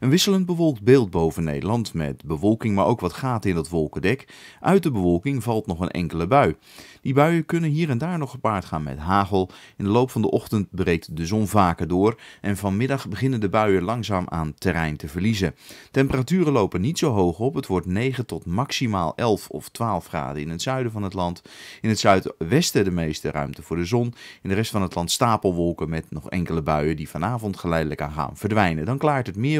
Een wisselend bewolkt beeld boven Nederland met bewolking, maar ook wat gaten in dat wolkendek. Uit de bewolking valt nog een enkele bui. Die buien kunnen hier en daar nog gepaard gaan met hagel. In de loop van de ochtend breekt de zon vaker door en vanmiddag beginnen de buien langzaam aan terrein te verliezen. Temperaturen lopen niet zo hoog op. Het wordt 9 tot maximaal 11 of 12 graden in het zuiden van het land. In het zuidwesten de meeste ruimte voor de zon. In de rest van het land stapelwolken met nog enkele buien die vanavond geleidelijk aan gaan verdwijnen. Dan klaart het meer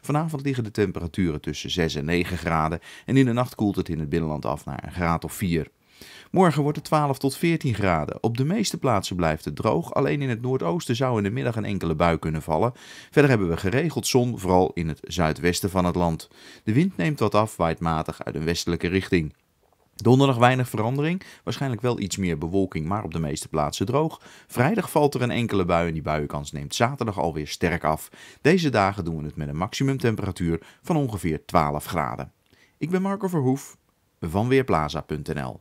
Vanavond liggen de temperaturen tussen 6 en 9 graden en in de nacht koelt het in het binnenland af naar een graad of 4. Morgen wordt het 12 tot 14 graden. Op de meeste plaatsen blijft het droog. Alleen in het noordoosten zou in de middag een enkele bui kunnen vallen. Verder hebben we geregeld zon, vooral in het zuidwesten van het land. De wind neemt wat af, waait matig uit een westelijke richting. Donderdag weinig verandering, waarschijnlijk wel iets meer bewolking, maar op de meeste plaatsen droog. Vrijdag valt er een enkele bui en die buienkans neemt zaterdag alweer sterk af. Deze dagen doen we het met een maximumtemperatuur van ongeveer 12 graden. Ik ben Marco Verhoef van Weerplaza.nl